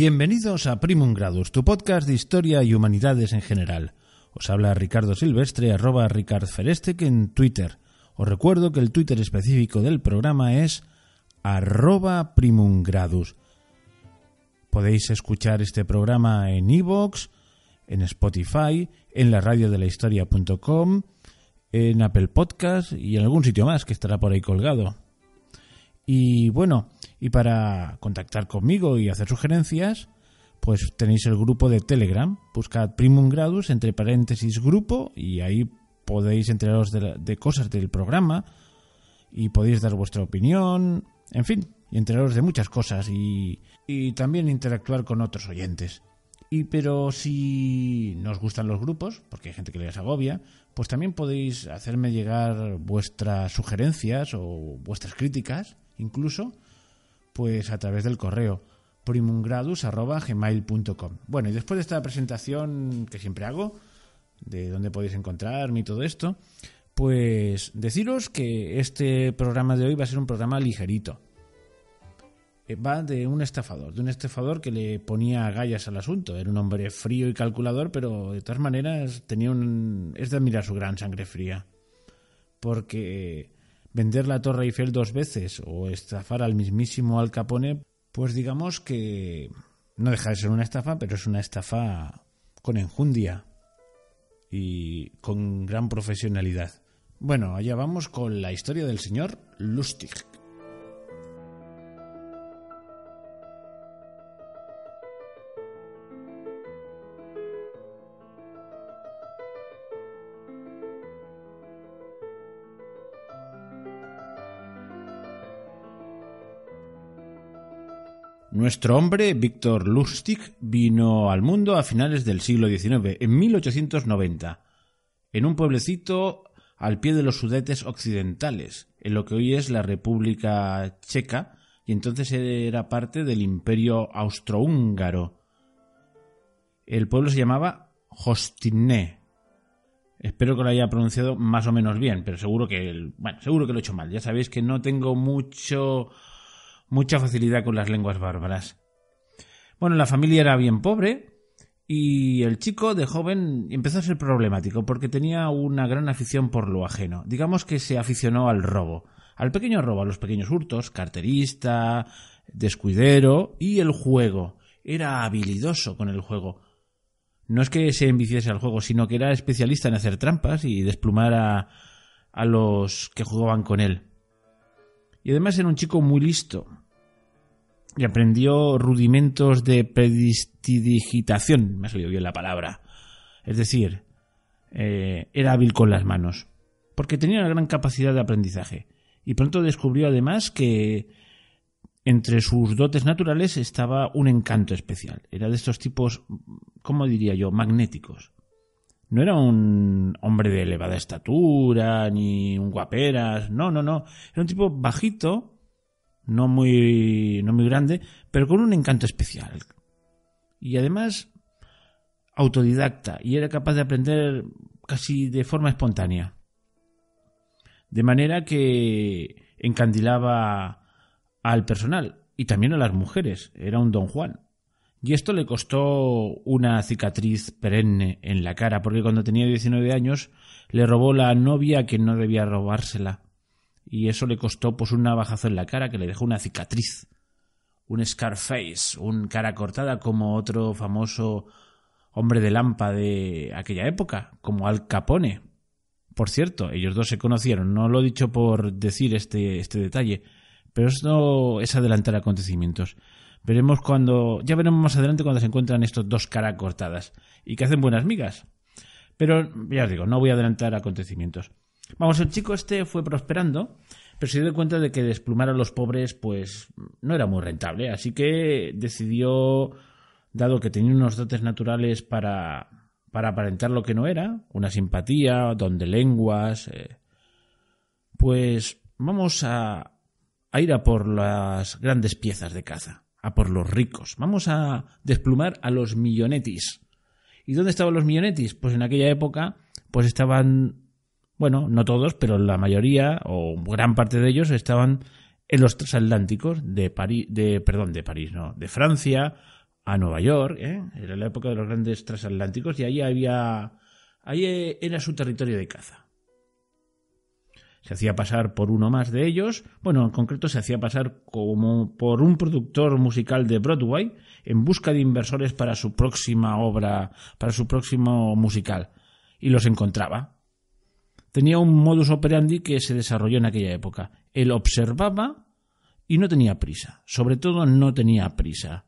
Bienvenidos a Primum Gradus, tu podcast de historia y humanidades en general. Os habla Ricardo Silvestre, arroba que en Twitter. Os recuerdo que el Twitter específico del programa es arroba primungradus. Podéis escuchar este programa en iVoox, en Spotify, en la radio de la historia.com, en Apple Podcast y en algún sitio más que estará por ahí colgado. Y bueno, y para contactar conmigo y hacer sugerencias, pues tenéis el grupo de Telegram. Buscad Primum Gradus entre paréntesis grupo y ahí podéis enteraros de, de cosas del programa y podéis dar vuestra opinión, en fin, y enteraros de muchas cosas y, y también interactuar con otros oyentes. Y pero si nos gustan los grupos, porque hay gente que les agobia, pues también podéis hacerme llegar vuestras sugerencias o vuestras críticas incluso pues a través del correo primumgradus.gmail.com. Bueno, y después de esta presentación que siempre hago, de dónde podéis encontrarme y todo esto, pues deciros que este programa de hoy va a ser un programa ligerito. Eh, va de un estafador, de un estafador que le ponía gallas al asunto. Era un hombre frío y calculador, pero de todas maneras tenía un, es de admirar su gran sangre fría. Porque vender la Torre Eiffel dos veces o estafar al mismísimo Al Capone, pues digamos que no deja de ser una estafa, pero es una estafa con enjundia y con gran profesionalidad. Bueno, allá vamos con la historia del señor Lustig. Nuestro hombre, Víctor Lustig, vino al mundo a finales del siglo XIX, en 1890, en un pueblecito al pie de los Sudetes occidentales, en lo que hoy es la República Checa, y entonces era parte del Imperio Austrohúngaro. El pueblo se llamaba Hostiné. Espero que lo haya pronunciado más o menos bien, pero seguro que, seguro que lo he hecho mal. Ya sabéis que no tengo mucho mucha facilidad con las lenguas bárbaras. Bueno, la familia era bien pobre y el chico de joven empezó a ser problemático porque tenía una gran afición por lo ajeno. Digamos que se aficionó al robo, al pequeño robo, a los pequeños hurtos, carterista, descuidero y el juego. Era habilidoso con el juego. No es que se enviciase al juego, sino que era especialista en hacer trampas y desplumar a, a los que jugaban con él. Y además era un chico muy listo, y aprendió rudimentos de predistidigitación, me ha salido bien la palabra. Es decir, eh, era hábil con las manos, porque tenía una gran capacidad de aprendizaje. Y pronto descubrió además que entre sus dotes naturales estaba un encanto especial. Era de estos tipos, ¿cómo diría yo?, magnéticos. No era un hombre de elevada estatura, ni un guaperas, no, no, no. Era un tipo bajito, no muy, no muy grande, pero con un encanto especial. Y además, autodidacta, y era capaz de aprender casi de forma espontánea. De manera que encandilaba al personal y también a las mujeres. Era un don Juan. Y esto le costó una cicatriz perenne en la cara, porque cuando tenía 19 años le robó la novia a quien no debía robársela y eso le costó pues un navajazo en la cara que le dejó una cicatriz, un Scarface, un cara cortada como otro famoso hombre de lampa de aquella época, como Al Capone. Por cierto, ellos dos se conocieron, no lo he dicho por decir este, este detalle, pero esto es adelantar acontecimientos. Veremos cuando, ya veremos más adelante cuando se encuentran estos dos cara cortadas y que hacen buenas migas. Pero ya os digo, no voy a adelantar acontecimientos. Vamos, el chico este fue prosperando, pero se dio cuenta de que desplumar a los pobres pues no era muy rentable, así que decidió, dado que tenía unos dotes naturales para, para aparentar lo que no era, una simpatía, don de lenguas, eh, pues vamos a, a ir a por las grandes piezas de caza, a por los ricos, vamos a desplumar a los millonetis. ¿Y dónde estaban los millonetis? Pues en aquella época pues estaban bueno, no todos, pero la mayoría o gran parte de ellos estaban en los transatlánticos de París, de, perdón, de París, no, de Francia a Nueva York, ¿eh? era la época de los grandes transatlánticos y ahí había, ahí eh, era su territorio de caza. Se hacía pasar por uno más de ellos, bueno, en concreto se hacía pasar como por un productor musical de Broadway en busca de inversores para su próxima obra, para su próximo musical, y los encontraba tenía un modus operandi que se desarrolló en aquella época. Él observaba y no tenía prisa, sobre todo no tenía prisa.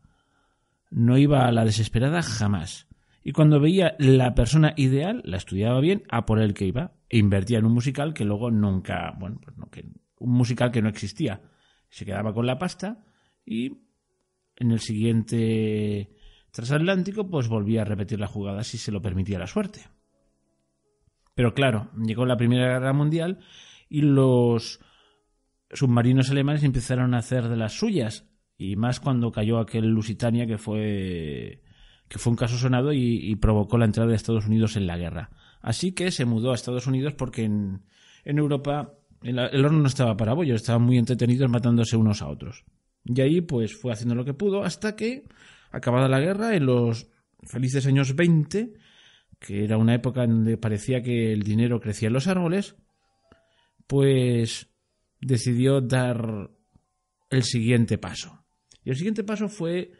No iba a la desesperada jamás. Y cuando veía la persona ideal, la estudiaba bien, a por él que iba, e invertía en un musical que luego nunca, bueno, pues no, que, un musical que no existía. Se quedaba con la pasta y en el siguiente transatlántico pues volvía a repetir la jugada si se lo permitía la suerte. Pero claro, llegó la Primera Guerra Mundial y los submarinos alemanes empezaron a hacer de las suyas. Y más cuando cayó aquel Lusitania que fue, que fue un caso sonado y, provocó la entrada de Estados Unidos en la guerra. Así que se mudó a Estados Unidos porque en, Europa el, horno no estaba para bollos, estaban muy entretenidos matándose unos a otros. Y ahí pues fue haciendo lo que pudo hasta que, acabada la guerra, en los felices años 20, que era una época en donde parecía que el dinero crecía en los árboles, pues decidió dar el siguiente paso. Y el siguiente paso fue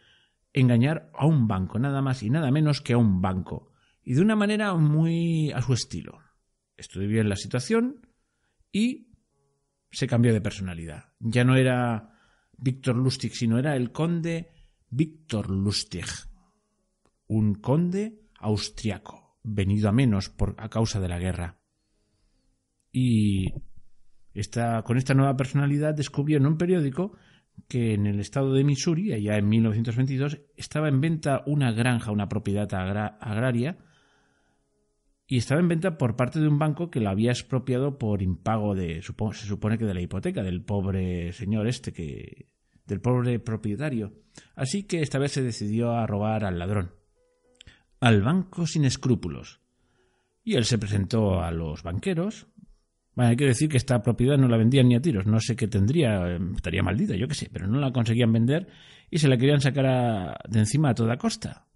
engañar a un banco, nada más y nada menos que a un banco, y de una manera muy a su estilo. Estudió bien la situación y se cambió de personalidad. Ya no era Víctor Lustig, sino era el conde Víctor Lustig, un conde austriaco venido a menos por, a causa de la guerra. Y esta, con esta nueva personalidad descubrió en un periódico que en el estado de Missouri, allá en 1922, estaba en venta una granja, una propiedad agraria, y estaba en venta por parte de un banco que la había expropiado por impago de, se supone que de la hipoteca del pobre señor este, que, del pobre propietario. Así que esta vez se decidió a robar al ladrón al banco sin escrúpulos. Y él se presentó a los banqueros. Bueno, hay que decir que esta propiedad no la vendían ni a tiros, no sé qué tendría, em, estaría maldita, yo qué sé, pero no la conseguían vender y se la querían sacar de encima a toda costa.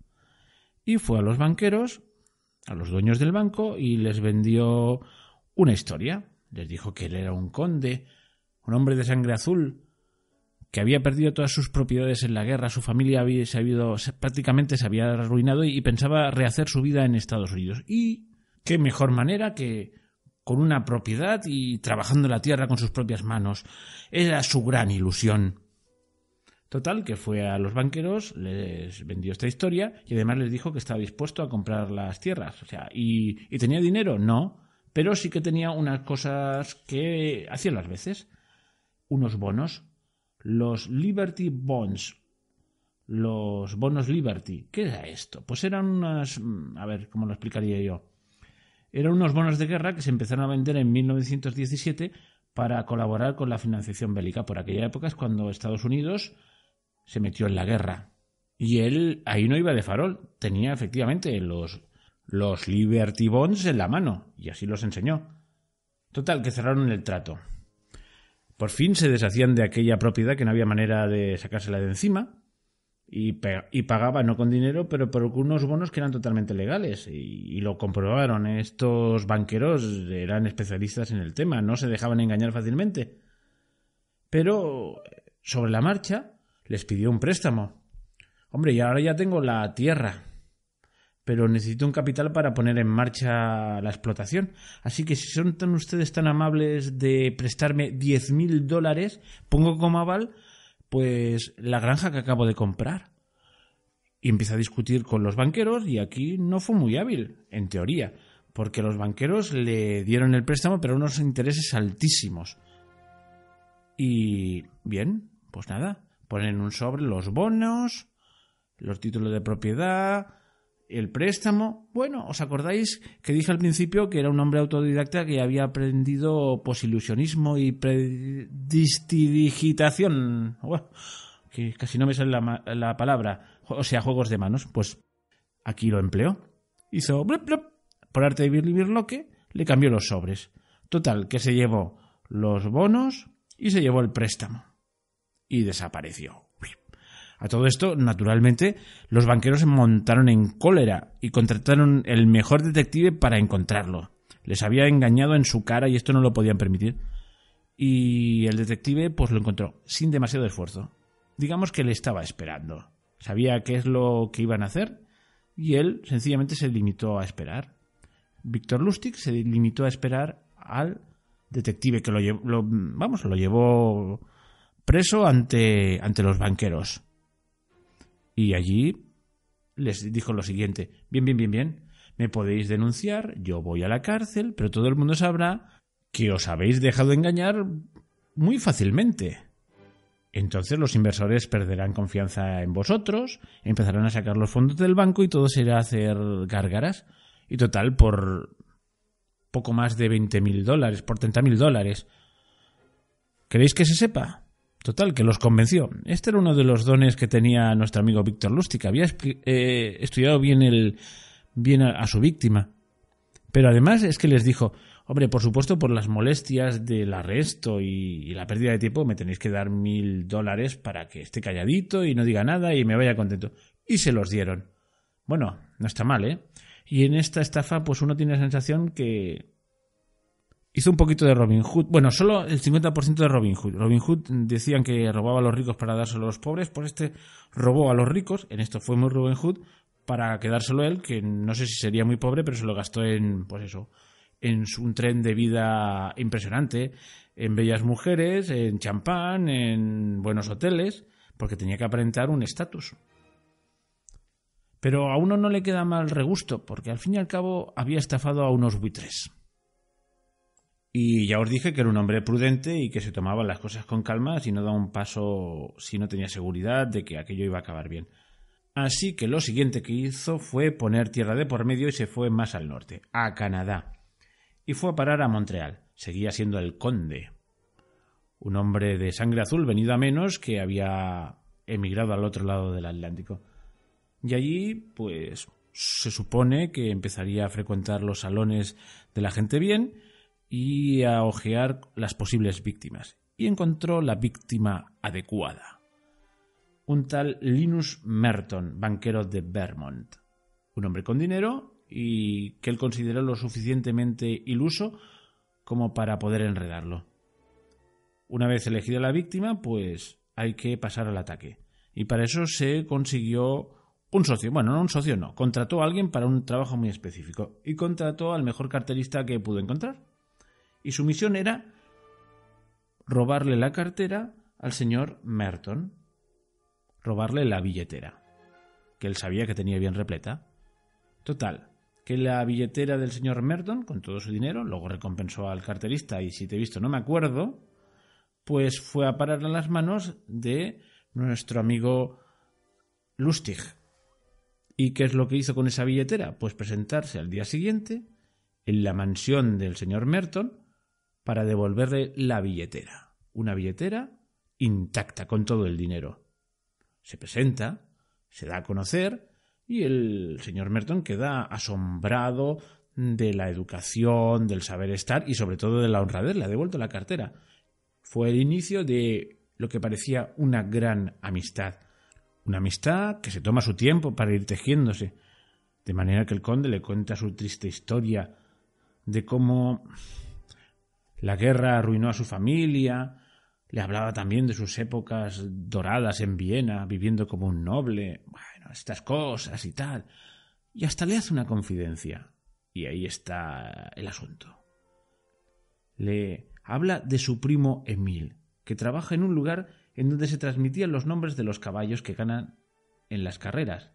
Y fue a los banqueros, a los dueños del banco, y les vendió una historia. Les dijo que él era un conde, un hombre de sangre azul, que había perdido todas sus propiedades en la guerra, su familia se había prácticamente se había arruinado y, pensaba rehacer su vida en Estados Unidos. Y qué mejor manera que con una propiedad y trabajando la tierra con sus propias manos. Era su gran ilusión. Total, que fue a los banqueros, les vendió esta historia y además les dijo que estaba dispuesto a comprar las tierras. O sea, ¿y, tenía dinero? No, pero sí que tenía unas cosas que hacía las veces. Unos bonos los Liberty Bonds, los bonos Liberty, ¿qué era esto? Pues eran unas, mm, a ver, ¿cómo lo explicaría yo? Eran unos bonos de guerra que se empezaron a vender en 1917 para colaborar con la financiación bélica. Por aquella época es cuando Estados Unidos se metió en la guerra. Y él ahí no iba de farol, tenía efectivamente los, los Liberty Bonds en la mano, y así los enseñó. Total, que cerraron el trato. Por fin se deshacían de aquella propiedad que no había manera de sacársela de encima y, pagaban, pagaba no con dinero, pero por unos bonos que eran totalmente legales y, y lo comprobaron. Estos banqueros eran especialistas en el tema, no se dejaban engañar fácilmente. Pero eh, sobre la marcha les pidió un préstamo. Hombre, y ahora ya tengo la tierra, pero necesito un capital para poner en marcha la explotación. Así que si son tan ustedes tan amables de prestarme 10.000 dólares, pongo como aval pues la granja que acabo de comprar. Y empieza a discutir con los banqueros y aquí no fue muy hábil, en teoría, porque los banqueros le dieron el préstamo pero unos intereses altísimos. Y bien, pues nada, ponen un sobre los bonos, los títulos de propiedad, el préstamo. Bueno, ¿os acordáis que dije al principio que era un hombre autodidacta que había aprendido posilusionismo pues, y predistidigitación? que casi no me sale la, palabra. O sea, juegos de manos. Pues aquí lo empleó. Hizo por arte de que le cambió los sobres. Total, que se llevó los bonos y se llevó el préstamo. Y desapareció. A todo esto, naturalmente, los banqueros se montaron en cólera y contrataron el mejor detective para encontrarlo. Les había engañado en su cara y esto no lo podían permitir. Y el detective pues lo encontró sin demasiado esfuerzo. Digamos que le estaba esperando. Sabía qué es lo que iban a hacer y él sencillamente se limitó a esperar. Víctor Lustig se limitó a esperar al detective que lo, llevó, vamos, lo llevó preso ante, ante los banqueros. Y allí les dijo lo siguiente, bien, bien, bien, bien, me podéis denunciar, yo voy a la cárcel, pero todo el mundo sabrá que os habéis dejado engañar muy fácilmente. Entonces los inversores perderán confianza en vosotros, empezarán a sacar los fondos del banco y todo será hacer gárgaras. Y total, por poco más de mil dólares, por mil dólares. ¿creéis que se sepa? Total, que los convenció. Este era uno de los dones que tenía nuestro amigo Víctor Lustig. Había eh, estudiado bien, el, bien a, su víctima. Pero además es que les dijo, hombre, por supuesto, por las molestias del arresto y, y la pérdida de tiempo, me tenéis que dar mil dólares para que esté calladito y no diga nada y me vaya contento. Y se los dieron. Bueno, no está mal, ¿eh? Y en esta estafa, pues uno tiene la sensación que Hizo un poquito de Robin Hood. Bueno, solo el 50% de Robin Hood. Robin Hood decían que robaba a los ricos para dárselo a los pobres, pues este robó a los ricos, en esto fue muy Robin Hood, para quedárselo él, que no sé si sería muy pobre, pero se lo gastó en, pues eso, en un tren de vida impresionante, en bellas mujeres, en champán, en buenos hoteles, porque tenía que aparentar un estatus. Pero a uno no le queda mal regusto, porque al fin y al cabo había estafado a unos buitres. Y ya os dije que era un hombre prudente y que se tomaba las cosas con calma si no daba un paso si no tenía seguridad de que aquello iba a acabar bien. Así que lo siguiente que hizo fue poner tierra de por medio y se fue más al norte, a Canadá. Y fue a parar a Montreal. Seguía siendo el conde. Un hombre de sangre azul venido a menos que había emigrado al otro lado del Atlántico. Y allí, pues, se supone que empezaría a frecuentar los salones de la gente bien, y a ojear las posibles víctimas, y encontró la víctima adecuada. Un tal Linus Merton, banquero de Vermont. Un hombre con dinero y que él consideró lo suficientemente iluso como para poder enredarlo. Una vez elegida la víctima, pues hay que pasar al ataque. Y para eso se consiguió un socio. Bueno, no un socio, no. Contrató a alguien para un trabajo muy específico. Y contrató al mejor carterista que pudo encontrar y su misión era robarle la cartera al señor Merton, robarle la billetera, que él sabía que tenía bien repleta. Total, que la billetera del señor Merton, con todo su dinero, luego recompensó al carterista y si te he visto no me acuerdo, pues fue a parar en las manos de nuestro amigo Lustig. ¿Y qué es lo que hizo con esa billetera? Pues presentarse al día siguiente en la mansión del señor Merton para devolverle la billetera. Una billetera intacta, con todo el dinero. Se presenta, se da a conocer y el señor Merton queda asombrado de la educación, del saber estar y sobre todo de la honradez. Le ha devuelto la cartera. Fue el inicio de lo que parecía una gran amistad. Una amistad que se toma su tiempo para ir tejiéndose. De manera que el conde le cuenta su triste historia de cómo la guerra arruinó a su familia. Le hablaba también de sus épocas doradas en Viena, viviendo como un noble. Bueno, estas cosas y tal. Y hasta le hace una confidencia. Y ahí está el asunto. Le habla de su primo Emil, que trabaja en un lugar en donde se transmitían los nombres de los caballos que ganan en las carreras,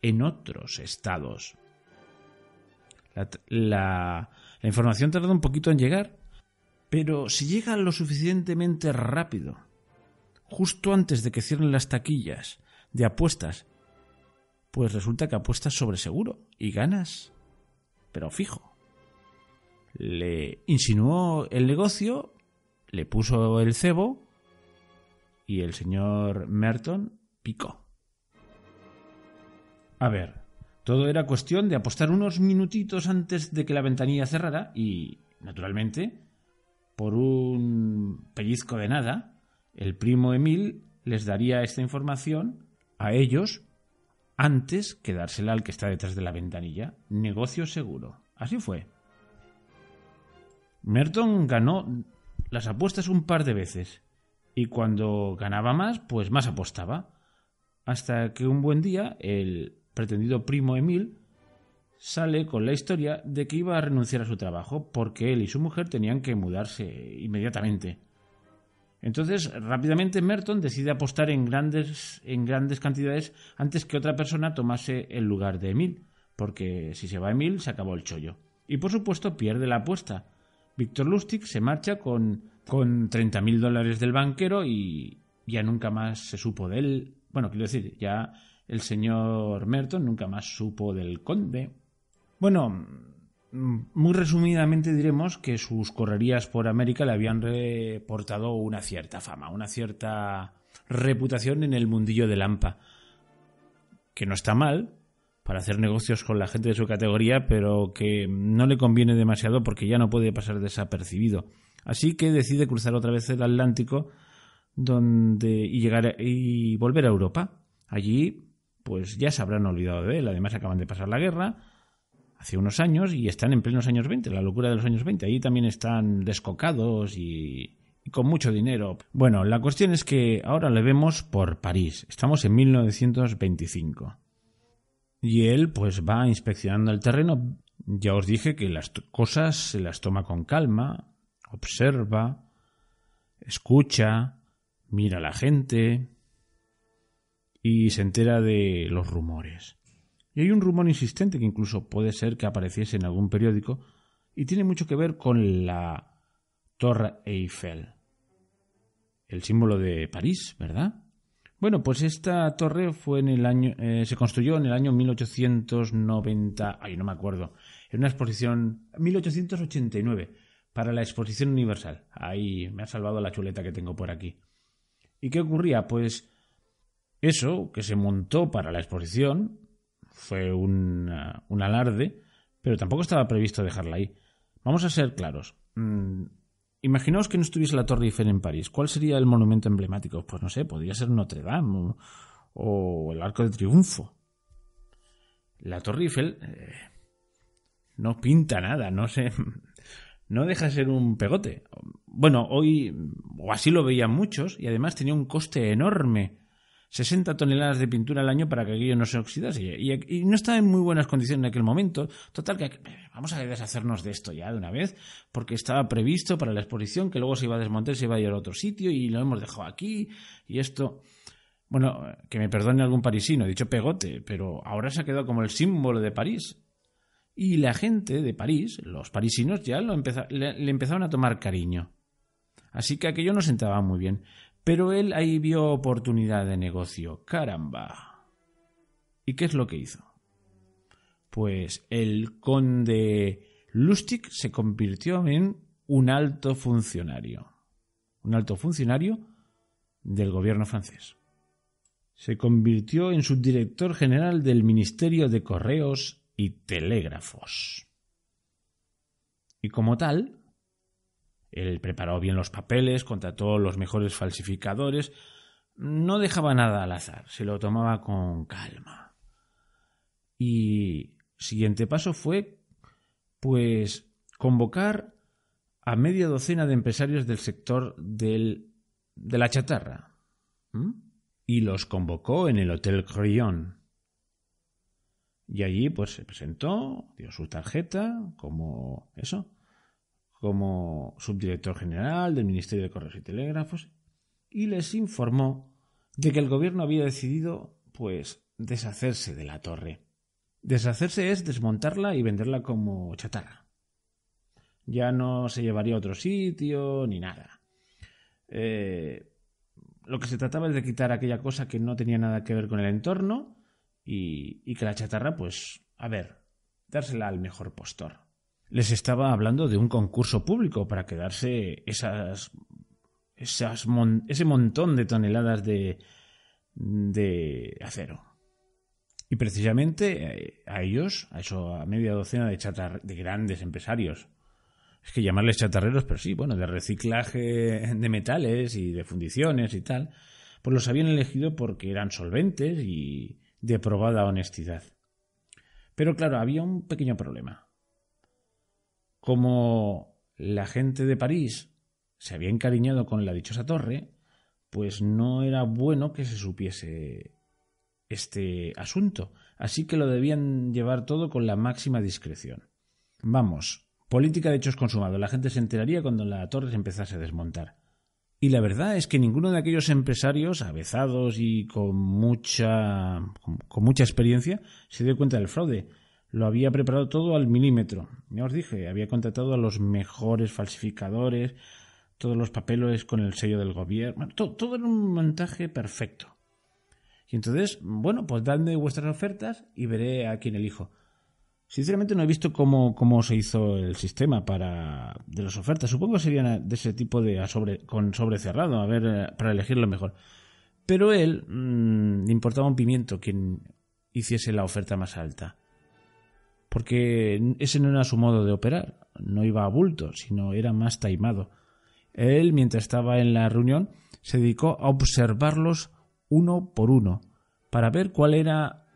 en otros estados. La, la información tarda un poquito en llegar, pero si llega lo suficientemente rápido, justo antes de que cierren las taquillas de apuestas, pues resulta que apuestas sobre seguro y ganas, pero fijo. Le insinuó el negocio, le puso el cebo y el señor Merton picó. A ver, todo era cuestión de apostar unos minutitos antes de que la ventanilla cerrara y, naturalmente, por un pellizco de nada, el primo Emil les daría esta información a ellos antes que dársela al que está detrás de la ventanilla. Negocio seguro. Así fue. Merton ganó las apuestas un par de veces y cuando ganaba más, pues más apostaba. Hasta que un buen día el pretendido primo Emil sale con la historia de que iba a renunciar a su trabajo porque él y su mujer tenían que mudarse inmediatamente. Entonces, rápidamente Merton decide apostar en grandes, en grandes cantidades antes que otra persona tomase el lugar de Emil, porque si se va Emil, se acabó el chollo. Y por supuesto, pierde la apuesta. Víctor Lustig se marcha con, con 30.000 dólares del banquero y ya nunca más se supo de él. Bueno, quiero decir, ya el señor Merton nunca más supo del conde bueno, mm, muy resumidamente diremos que sus correrías por América le habían reportado una cierta fama, una cierta reputación en el mundillo de Lampa, Que no está mal para hacer negocios con la gente de su categoría, pero que no le conviene demasiado porque ya no puede pasar desapercibido. Así que decide cruzar otra vez el Atlántico donde y llegar y volver a Europa. Allí pues ya se habrán olvidado de él, además acaban de pasar la guerra hace unos años y están en plenos años 20, la locura de los años 20. Ahí también están descocados y, con mucho dinero. Bueno, la cuestión es que ahora le vemos por París. Estamos en 1925. Y él pues va inspeccionando el terreno. Ya os dije que las cosas se las toma con calma, observa, escucha, mira a la gente y se entera de los rumores. Y hay un rumor insistente que incluso puede ser que apareciese en algún periódico y tiene mucho que ver con la Torre Eiffel, el símbolo de París, ¿verdad? Bueno, pues esta torre fue en el año, eh, se construyó en el año 1890, ay, no me acuerdo, en una exposición 1889 para la Exposición Universal. Ahí me ha salvado la chuleta que tengo por aquí. ¿Y qué ocurría? Pues eso que se montó para la exposición fue uh, un, alarde, pero tampoco estaba previsto dejarla ahí. Vamos a ser claros. Mm, imaginaos que no estuviese la Torre Eiffel en París. ¿Cuál sería el monumento emblemático? Pues no sé, podría ser Notre Dame o, el Arco de Triunfo. La Torre Eiffel eh, no pinta nada, no sé. No deja de ser un pegote. Bueno, hoy, o así lo veían muchos, y además tenía un coste enorme 60 toneladas de pintura al año para que aquello no se oxidase. Y, no estaba en muy buenas condiciones en aquel momento. Total, que vamos a deshacernos de esto ya de una vez, porque estaba previsto para la exposición que luego se iba a desmontar, se iba a ir a otro sitio y lo hemos dejado aquí y esto. Bueno, que me perdone algún parisino, he dicho pegote, pero ahora se ha quedado como el símbolo de París. Y la gente de París, los parisinos, ya lo le, le empezaron a tomar cariño. Así que aquello no sentaba muy bien. Pero él ahí vio oportunidad de negocio. Caramba. ¿Y qué es lo que hizo? Pues el conde Lustig se convirtió en un alto funcionario. Un alto funcionario del gobierno francés. Se convirtió en subdirector general del Ministerio de Correos y Telégrafos. Y como tal, él preparó bien los papeles, contrató los mejores falsificadores, no dejaba nada al azar, se lo tomaba con calma. Y siguiente paso fue, pues, convocar a media docena de empresarios del sector del, de la chatarra. Y los convocó en el Hotel Crillon. Y allí, pues, se presentó, dio su tarjeta, como eso, como subdirector general del Ministerio de Correos y Telégrafos y les informó de que el gobierno había decidido, pues, deshacerse de la torre. Deshacerse es desmontarla y venderla como chatarra. Ya no se llevaría a otro sitio ni nada. Eh, lo que se trataba es de quitar aquella cosa que no tenía nada que ver con el entorno y que la chatarra, pues, a ver, dársela al mejor postor les estaba hablando de un concurso público para quedarse esas, ese montón de toneladas de, de acero. Y precisamente eh, a ellos, a eso a media docena de, de grandes empresarios, es que llamarles chatarreros, pero sí, bueno, de reciclaje de metales y de fundiciones y tal, pues los habían elegido porque eran solventes y de probada honestidad. Pero claro, había un pequeño problema como la gente de París se había encariñado con la dichosa torre, pues no era bueno que se supiese este asunto, así que lo debían llevar todo con la máxima discreción. Vamos, política de hechos consumados, la gente se enteraría cuando la torre se empezase a desmontar. Y la verdad es que ninguno de aquellos empresarios avezados y con mucha con mucha experiencia se dio cuenta del fraude, lo había preparado todo al milímetro. Ya os dije, había contratado a los mejores falsificadores, todos los papeles con el sello del gobierno, todo, en era un montaje perfecto. Y entonces, bueno, pues dadme vuestras ofertas y veré a quién elijo. Sinceramente no he visto cómo, se hizo el sistema para de las ofertas. Supongo que serían de ese tipo de sobre, con sobre cerrado, a ver, eh, para elegir lo mejor. Pero él mm, le importaba un pimiento quien hiciese la oferta más alta porque ese no era su modo de operar, no iba a bulto, sino era más taimado. Él, mientras estaba en la reunión, se dedicó a observarlos uno por uno, para ver cuál era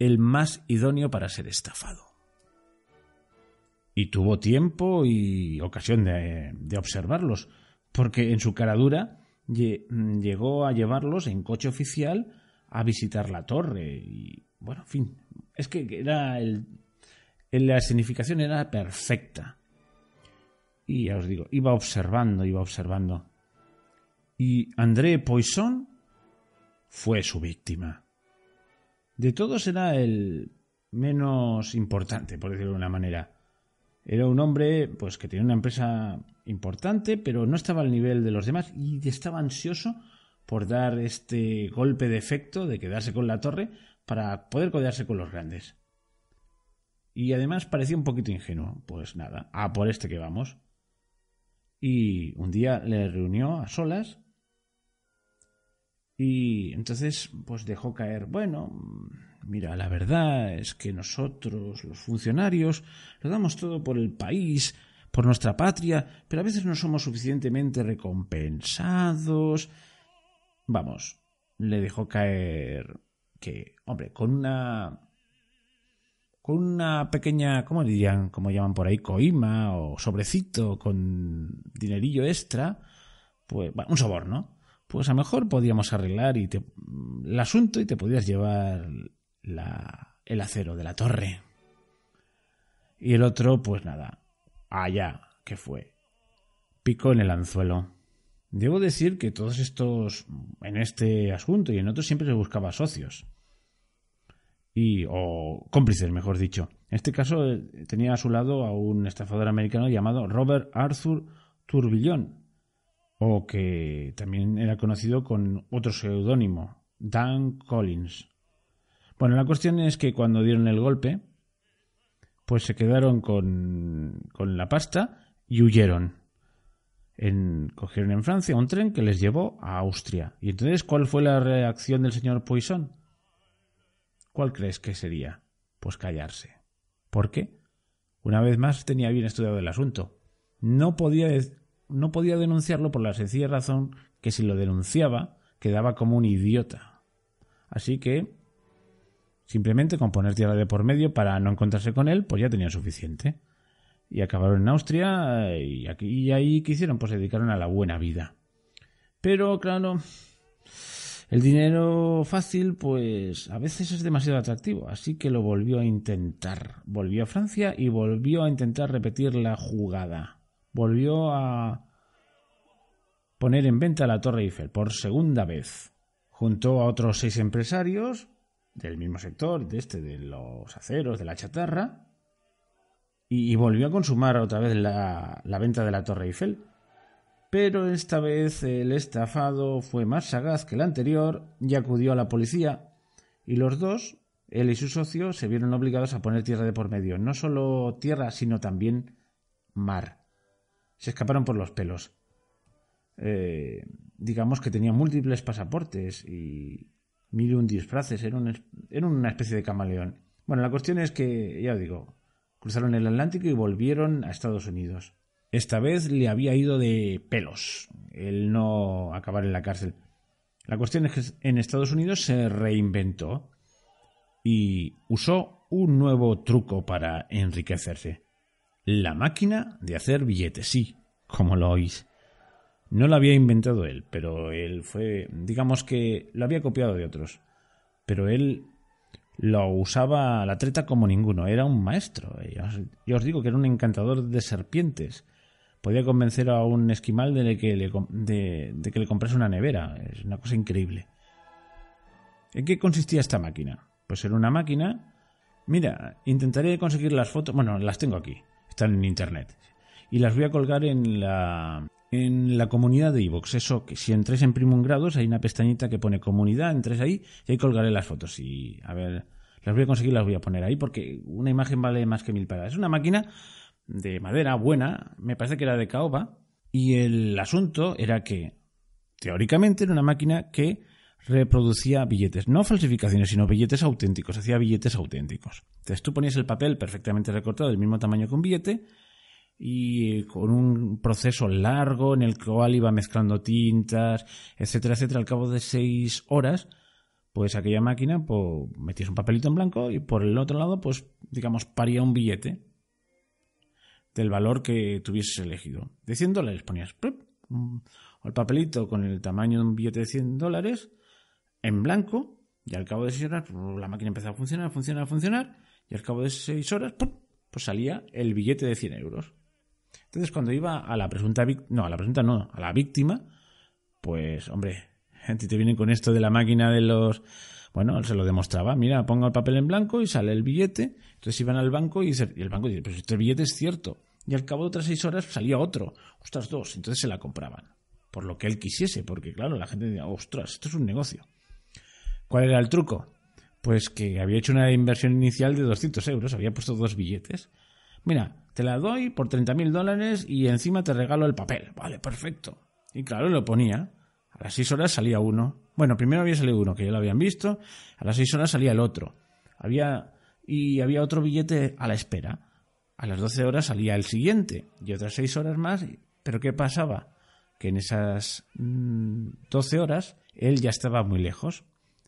el más idóneo para ser estafado. Y tuvo tiempo y ocasión de, observarlos, porque en su cara dura llegó a llevarlos en coche oficial a visitar la torre y, bueno, en fin, es que era el la significación era perfecta. Y ya os digo, iba observando, iba observando. Y André Poisson fue su víctima. De todos era el menos importante, por decirlo de una manera. Era un hombre pues que tenía una empresa importante, pero no estaba al nivel de los demás y estaba ansioso por dar este golpe de efecto de quedarse con la torre para poder codearse con los grandes. Y además parecía un poquito ingenuo. Pues nada, a por este que vamos. Y un día le reunió a solas. Y entonces, pues dejó caer, bueno, mira, la verdad es que nosotros, los funcionarios, lo damos todo por el país, por nuestra patria, pero a veces no somos suficientemente recompensados. Vamos, le dejó caer que, hombre, con una con una pequeña, ¿cómo dirían? ¿Cómo llaman por ahí? Coima o sobrecito con dinerillo extra, pues bueno, un soborno. Pues a lo mejor podíamos arreglar y te, el asunto y te podías llevar la, el acero de la torre. Y el otro, pues nada, allá que fue. Pico en el anzuelo. Debo decir que todos estos, en este asunto y en otros, siempre se buscaba socios o cómplices, mejor dicho. En este caso eh, tenía a su lado a un estafador americano llamado Robert Arthur Turbillon, o que también era conocido con otro seudónimo, Dan Collins. Bueno, la cuestión es que cuando dieron el golpe, pues se quedaron con, la pasta y huyeron. cogieron en Francia un tren que les llevó a Austria. ¿Y entonces cuál fue la reacción del señor Poisson? ¿cuál crees que sería? Pues callarse. ¿Por qué? Una vez más tenía bien estudiado el asunto. No podía, no podía denunciarlo por la sencilla razón que si lo denunciaba quedaba como un idiota. Así que simplemente con poner tierra de por medio para no encontrarse con él, pues ya tenía suficiente. Y acabaron en Austria y aquí y ahí quisieron, pues se dedicaron a la buena vida. Pero claro, el dinero fácil, pues a veces es demasiado atractivo, así que lo volvió a intentar. Volvió a Francia y volvió a intentar repetir la jugada. Volvió a poner en venta la Torre Eiffel por segunda vez. Juntó a otros seis empresarios del mismo sector, de este, de los aceros, de la chatarra, y, volvió a consumar otra vez la, la venta de la Torre Eiffel pero esta vez el estafado fue más sagaz que el anterior y acudió a la policía, y los dos, él y su socio, se vieron obligados a poner tierra de por medio, no solo tierra, sino también mar. Se escaparon por los pelos. Eh, digamos que tenía múltiples pasaportes y mil un disfraces, era, una especie de camaleón. Bueno, la cuestión es que, ya digo, cruzaron el Atlántico y volvieron a Estados Unidos. Esta vez le había ido de pelos el no acabar en la cárcel. La cuestión es que en Estados Unidos se reinventó y usó un nuevo truco para enriquecerse. La máquina de hacer billetes, sí, como lo oís. No lo había inventado él, pero él fue, digamos que lo había copiado de otros. Pero él lo usaba la treta como ninguno, era un maestro. yo os digo que era un encantador de serpientes podía convencer a un esquimal de que le, de, que le comprase una nevera. Es una cosa increíble. ¿En qué consistía esta máquina? Pues era una máquina. Mira, intentaré conseguir las fotos. Bueno, las tengo aquí. Están en internet. Y las voy a colgar en la, en la comunidad de iVoox. Eso, que si entréis en Primum Grados, hay una pestañita que pone comunidad, entréis ahí y ahí colgaré las fotos. Y a ver, las voy a conseguir, las voy a poner ahí porque una imagen vale más que mil palabras. Es una máquina de madera buena, me parece que era de caoba, y el asunto era que teóricamente era una máquina que reproducía billetes, no falsificaciones, sino billetes auténticos, hacía billetes auténticos. Entonces tú ponías el papel perfectamente recortado, del mismo tamaño que un billete, y eh, con un proceso largo en el cual iba mezclando tintas, etcétera, etcétera, al cabo de seis horas, pues aquella máquina pues, metías un papelito en blanco y por el otro lado, pues digamos, paría un billete del valor que tuvieses elegido. De 100 dólares ponías el mm, papelito con el tamaño de un billete de 100 dólares en blanco y al cabo de 6 horas la máquina empezaba a funcionar, a funcionar y al cabo de 6 horas pues salía el billete de 100 euros. Entonces cuando iba a la presunta no, a la presunta no, a la víctima, pues hombre, gente te vienen con esto de la máquina de los... Bueno, se lo demostraba, mira, pongo el papel en blanco y sale el billete, entonces iban al banco y, el banco dice, pues este billete es cierto, y al cabo de otras seis horas salía otro, ostras dos, entonces se la compraban, por lo que él quisiese, porque claro, la gente decía, ostras, esto es un negocio. ¿Cuál era el truco? Pues que había hecho una inversión inicial de 200 euros, había puesto dos billetes. Mira, te la doy por 30.000 dólares y encima te regalo el papel. Vale, perfecto. Y claro, lo ponía. A las seis horas salía uno. Bueno, primero había salido uno, que ya lo habían visto. A las seis horas salía el otro. Había... Y había otro billete a la espera a las 12 horas salía el siguiente y otras 6 horas más. Pero ¿qué pasaba? Que en esas 12 mm, horas él ya estaba muy lejos.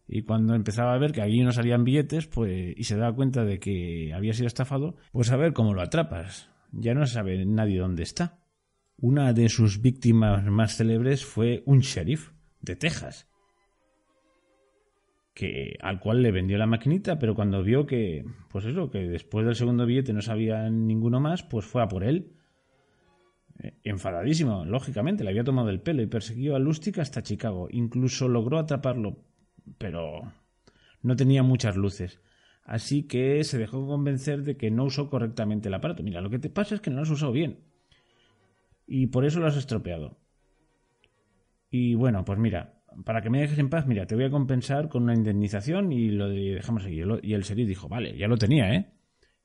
Y cuando empezaba a ver que allí no salían billetes pues, y se daba cuenta de que había sido estafado, pues a ver cómo lo atrapas. Ya no sabe nadie dónde está. Una de sus víctimas más célebres fue un sheriff de Texas, que al cual le vendió la maquinita, pero cuando vio que, pues eso, que después del segundo billete no sabía ninguno más, pues fue a por él. Eh, enfadadísimo, lógicamente, le había tomado el pelo y persiguió a Lustig hasta Chicago. Incluso logró atraparlo, pero no tenía muchas luces. Así que se dejó convencer de que no usó correctamente el aparato. Mira, lo que te pasa es que no lo has usado bien. Y por eso lo has estropeado. Y bueno, pues mira, para que me dejes en paz, mira, te voy a compensar con una indemnización y lo dejamos ahí Y el serio dijo, vale, ya lo tenía, ¿eh?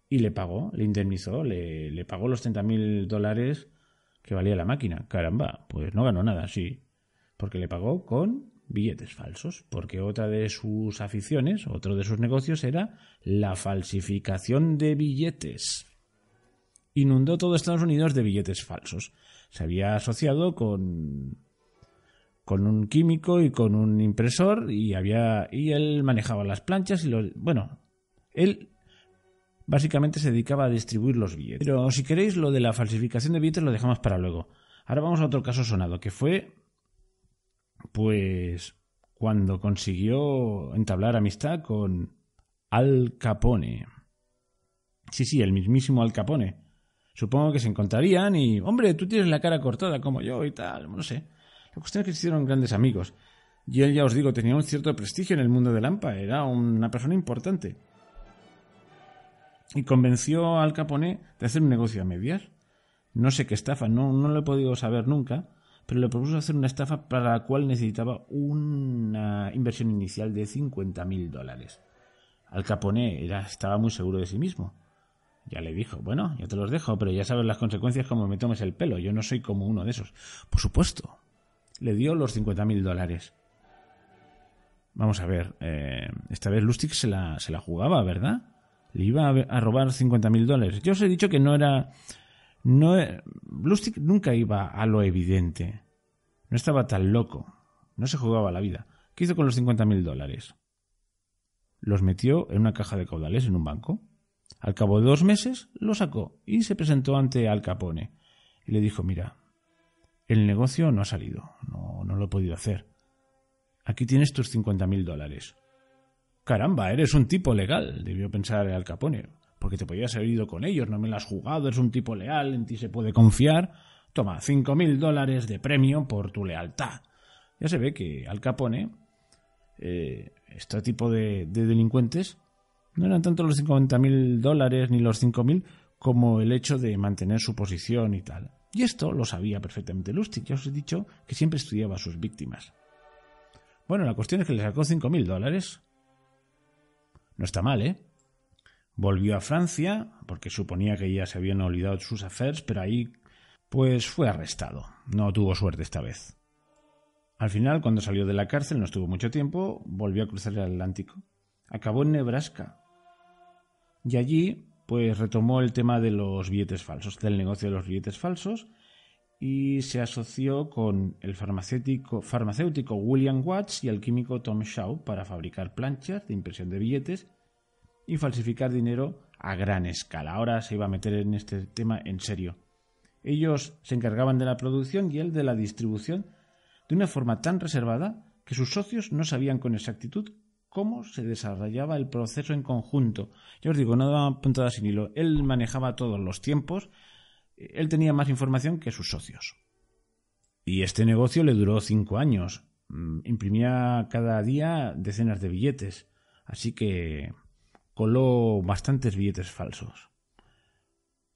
Y le pagó, le indemnizó, le, pagó los 30.000 dólares que valía la máquina. Caramba, pues no ganó nada, sí. Porque le pagó con billetes falsos, porque otra de sus aficiones, otro de sus negocios era la falsificación de billetes. Inundó todo Estados Unidos de billetes falsos. Se había asociado con con un químico y con un impresor y había y él manejaba las planchas y los bueno él básicamente se dedicaba a distribuir los billetes pero si queréis lo de la falsificación de billetes lo dejamos para luego ahora vamos a otro caso sonado que fue pues cuando consiguió entablar amistad con Al Capone sí sí el mismísimo Al Capone supongo que se encontrarían y hombre tú tienes la cara cortada como yo y tal no sé la cuestión es que se hicieron grandes amigos. Y él, ya os digo, tenía un cierto prestigio en el mundo de Lampa, era una persona importante. Y convenció al Capone de hacer un negocio a medias. No sé qué estafa, no, lo he podido saber nunca, pero le propuso hacer una estafa para la cual necesitaba una inversión inicial de 50.000 dólares. Al Capone era, estaba muy seguro de sí mismo. Ya le dijo, bueno, ya te los dejo, pero ya sabes las consecuencias como me tomes el pelo, yo no soy como uno de esos. Por supuesto, le dio los 50.000 dólares. Vamos a ver, eh, esta vez Lustig se la, jugaba, ¿verdad? Le iba a, robar 50.000 dólares. Yo os he dicho que no era... No, eh, Lustig nunca iba a lo evidente. No estaba tan loco. No se jugaba la vida. ¿Qué hizo con los 50.000 dólares? Los metió en una caja de caudales en un banco. Al cabo de dos meses lo sacó y se presentó ante Al Capone. Y le dijo, mira, el negocio no ha salido, no, lo he podido hacer. Aquí tienes tus cincuenta mil dólares. Caramba, eres un tipo legal, debió pensar Al Capone, porque te podías haber ido con ellos, no me lo has jugado, eres un tipo leal, en ti se puede confiar. Toma, cinco mil dólares de premio por tu lealtad. Ya se ve que Al Capone, eh, este tipo de, de, delincuentes, no eran tanto los cincuenta mil dólares ni los cinco mil como el hecho de mantener su posición y tal. Y esto lo sabía perfectamente Lustig, ya os he dicho que siempre estudiaba a sus víctimas. Bueno, la cuestión es que le sacó 5.000 dólares. No está mal, ¿eh? Volvió a Francia, porque suponía que ya se habían olvidado sus affairs, pero ahí pues fue arrestado. No tuvo suerte esta vez. Al final, cuando salió de la cárcel, no estuvo mucho tiempo, volvió a cruzar el Atlántico. Acabó en Nebraska. Y allí pues retomó el tema de los billetes falsos, del negocio de los billetes falsos, y se asoció con el farmacéutico, William Watts y el químico Tom Shaw para fabricar planchas de impresión de billetes y falsificar dinero a gran escala. Ahora se iba a meter en este tema en serio. Ellos se encargaban de la producción y él de la distribución de una forma tan reservada que sus socios no sabían con exactitud cómo se desarrollaba el proceso en conjunto. Yo os digo, no daba puntada sin hilo. Él manejaba todos los tiempos, eh, él tenía más información que sus socios. Y este negocio le duró cinco años. Mm, imprimía cada día decenas de billetes. Así que coló bastantes billetes falsos.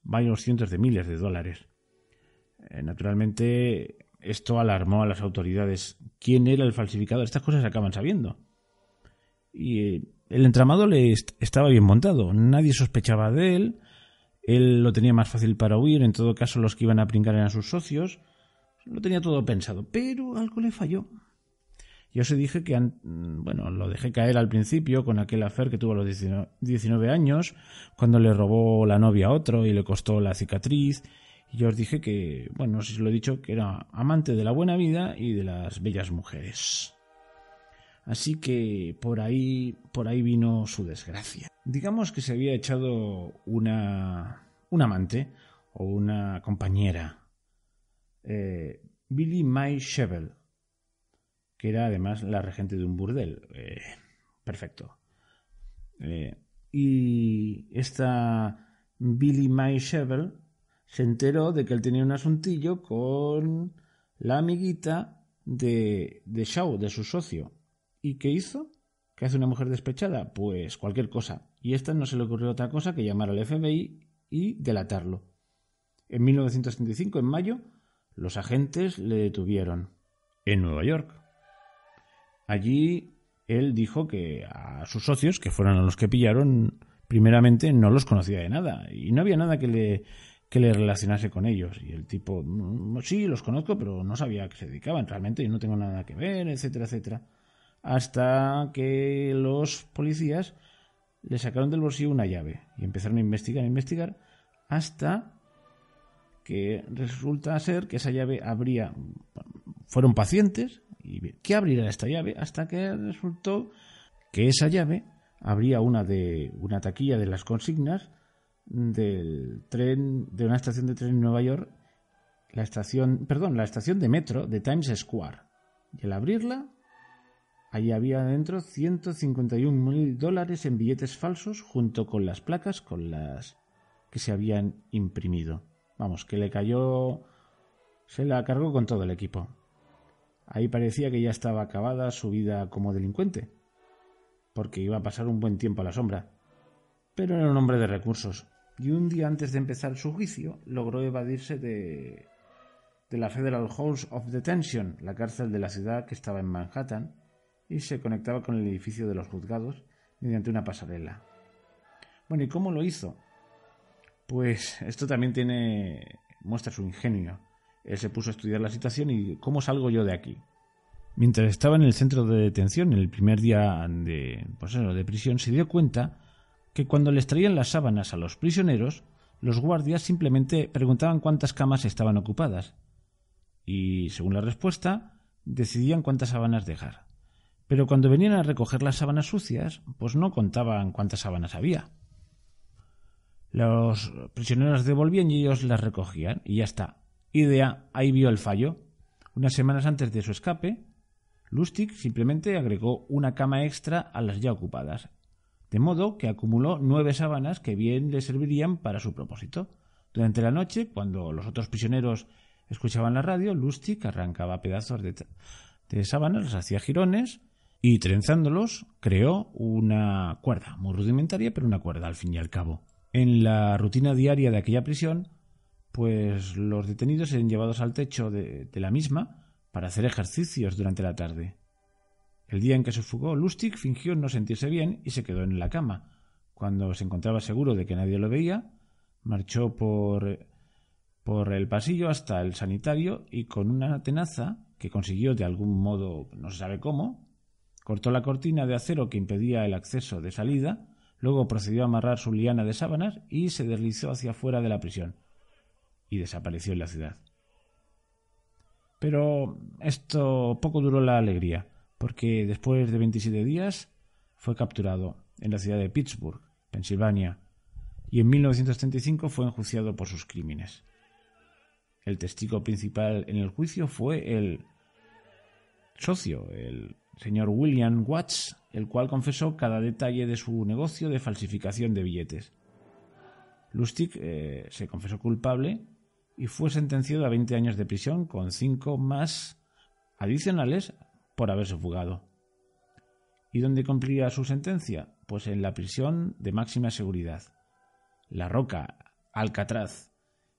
Varios cientos de miles de dólares. Eh, naturalmente, esto alarmó a las autoridades. ¿Quién era el falsificador? Estas cosas se acaban sabiendo y eh, el entramado le estaba bien montado. Nadie sospechaba de él. Él lo tenía más fácil para huir. En todo caso, los que iban a brincar eran sus socios. Lo tenía todo pensado. Pero algo le falló. Yo se dije que, bueno, lo dejé caer al principio con aquel afer que tuvo a los 19 años, cuando le robó la novia a otro y le costó la cicatriz. Y yo os dije que, bueno, no si lo he dicho, que era amante de la buena vida y de las bellas mujeres. Así que por ahí, por ahí vino su desgracia. Digamos que se había echado una, un amante o una compañera, eh, Billy May Shevel, que era además la regente de un burdel. Eh, perfecto. Eh, y esta Billy May Shevel se enteró de que él tenía un asuntillo con la amiguita de, de Shaw, de su socio. ¿Y qué hizo? ¿Qué hace una mujer despechada? Pues cualquier cosa. Y a esta no se le ocurrió otra cosa que llamar al FBI y delatarlo. En 1975, en mayo, los agentes le detuvieron. En Nueva York. Allí él dijo que a sus socios, que fueron a los que pillaron, primeramente no los conocía de nada. Y no había nada que le, que le relacionase con ellos. Y el tipo, mm, sí, los conozco, pero no sabía a qué se dedicaban realmente, yo no tengo nada que ver, etcétera, etcétera hasta que los policías le sacaron del bolsillo una llave y empezaron a investigar, a investigar, hasta que resulta ser que esa llave habría, fueron pacientes, y ¿qué abrirá esta llave? Hasta que resultó que esa llave habría una de una taquilla de las consignas del tren de una estación de tren en Nueva York, la estación, perdón, la estación de metro de Times Square. Y al abrirla Allí había dentro 151.000 mil dólares en billetes falsos junto con las placas con las que se habían imprimido. Vamos, que le cayó... se la cargó con todo el equipo. Ahí parecía que ya estaba acabada su vida como delincuente, porque iba a pasar un buen tiempo a la sombra. Pero era un hombre de recursos, y un día antes de empezar su juicio logró evadirse de, de la Federal House of Detention, la cárcel de la ciudad que estaba en Manhattan, y se conectaba con el edificio de los juzgados mediante una pasarela. Bueno, ¿y cómo lo hizo? Pues esto también tiene muestra su ingenio. Él se puso a estudiar la situación y cómo salgo yo de aquí. Mientras estaba en el centro de detención, en el primer día de, pues de prisión, se dio cuenta que cuando les traían las sábanas a los prisioneros, los guardias simplemente preguntaban cuántas camas estaban ocupadas y, según la respuesta, decidían cuántas sábanas dejar. Pero cuando venían a recoger las sábanas sucias, pues no contaban cuántas sábanas había. Los prisioneros devolvían y ellos las recogían, y ya está. Idea ahí vio el fallo. Unas semanas antes de su escape, Lustig simplemente agregó una cama extra a las ya ocupadas, de modo que acumuló nueve sábanas que bien le servirían para su propósito. Durante la noche, cuando los otros prisioneros escuchaban la radio, Lustig arrancaba pedazos de, de sábanas, las hacía jirones, y trenzándolos creó una cuerda, muy rudimentaria, pero una cuerda al fin y al cabo. En la rutina diaria de aquella prisión, pues los detenidos eran llevados al techo de, la misma para hacer ejercicios durante la tarde. El día en que se fugó, Lustig fingió no sentirse bien y se quedó en la cama. Cuando se encontraba seguro de que nadie lo veía, marchó por, por el pasillo hasta el sanitario y con una tenaza que consiguió de algún modo, no se sabe cómo, cortó la cortina de acero que impedía el acceso de salida, luego procedió a amarrar su liana de sábanas y se deslizó hacia afuera de la prisión, y desapareció en la ciudad. Pero esto poco duró la alegría, porque después de 27 días fue capturado en la ciudad de Pittsburgh, Pensilvania, y en 1935 fue enjuiciado por sus crímenes. El testigo principal en el juicio fue el socio, el señor William Watts, el cual confesó cada detalle de su negocio de falsificación de billetes. Lustig eh, se confesó culpable y fue sentenciado a 20 años de prisión con 5 más adicionales por haberse fugado. ¿Y dónde cumplía su sentencia? Pues en la prisión de máxima seguridad, La Roca, Alcatraz,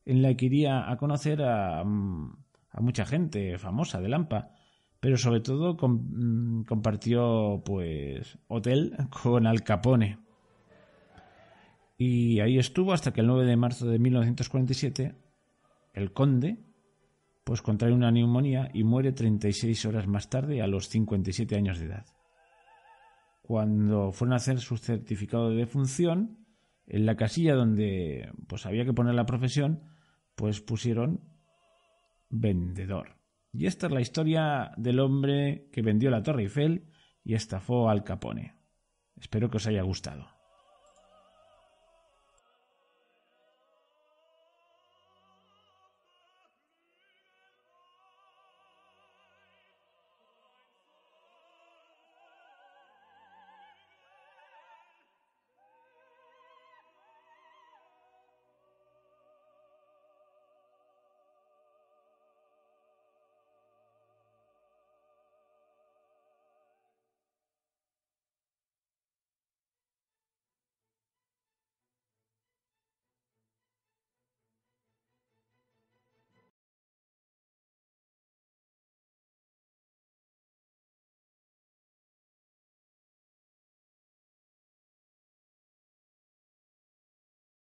en la que iría a conocer a, mm, a mucha gente famosa de Lampa, pero sobre todo mm, compartió pues hotel con Al Capone. Y ahí estuvo hasta que el 9 de marzo de 1947 el conde pues contrae una neumonía y muere 36 horas más tarde a los 57 años de edad. Cuando fueron a hacer su certificado de defunción, en la casilla donde pues había que poner la profesión, pues pusieron vendedor. Y esta es la historia del hombre que vendió la Torre Eiffel y estafó al Capone. Espero que os haya gustado.